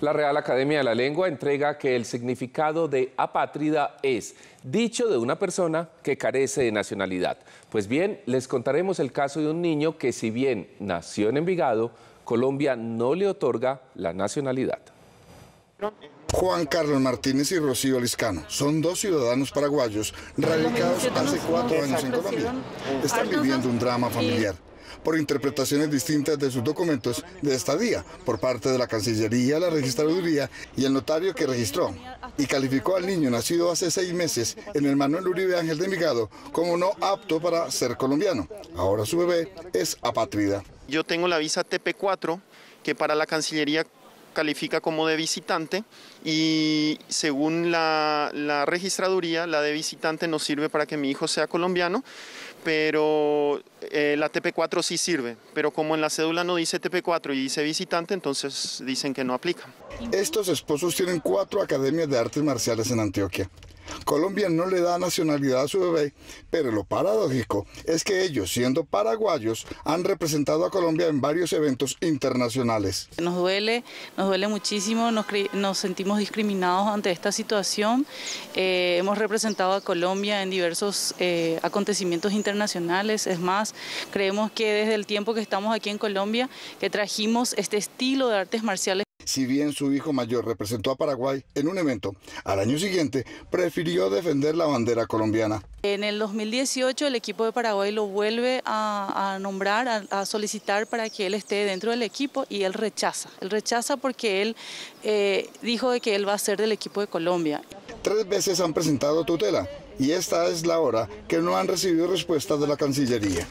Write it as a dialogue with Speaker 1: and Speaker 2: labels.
Speaker 1: La Real Academia de la Lengua entrega que el significado de apátrida es dicho de una persona que carece de nacionalidad. Pues bien, les contaremos el caso de un niño que si bien nació en Envigado, Colombia no le otorga la nacionalidad.
Speaker 2: Juan Carlos Martínez y Rocío Liscano. Son dos ciudadanos paraguayos radicados hace cuatro años en Colombia. Están viviendo un drama familiar por interpretaciones distintas de sus documentos de estadía por parte de la Cancillería, la Registraduría y el notario que registró y calificó al niño nacido hace seis meses en el Manuel Uribe Ángel de Migado como no apto para ser colombiano. Ahora su bebé es apátrida.
Speaker 3: Yo tengo la visa TP4 que para la Cancillería califica como de visitante y según la, registraduría, la de visitante no sirve para que mi hijo sea colombiano, pero eh, la TP4 sí sirve, pero como en la cédula no dice TP4 y dice visitante, entonces dicen que no aplica.
Speaker 2: Estos esposos tienen cuatro academias de artes marciales en Antioquia. Colombia no le da nacionalidad a su bebé, pero lo paradójico es que ellos, siendo paraguayos, han representado a Colombia en varios eventos internacionales.
Speaker 4: Nos duele, nos duele muchísimo, nos, sentimos discriminados ante esta situación. Eh, hemos representado a Colombia en diversos eh, acontecimientos internacionales, es más, creemos que desde el tiempo que estamos aquí en Colombia, que trajimos este estilo de artes marciales,
Speaker 2: si bien su hijo mayor representó a Paraguay en un evento, al año siguiente prefirió defender la bandera colombiana.
Speaker 4: En el 2018 el equipo de Paraguay lo vuelve a, nombrar, a, solicitar para que él esté dentro del equipo y él rechaza. Él rechaza porque él eh, dijo de que él va a ser del equipo de Colombia.
Speaker 2: Tres veces han presentado tutela y esta es la hora que no han recibido respuesta de la Cancillería.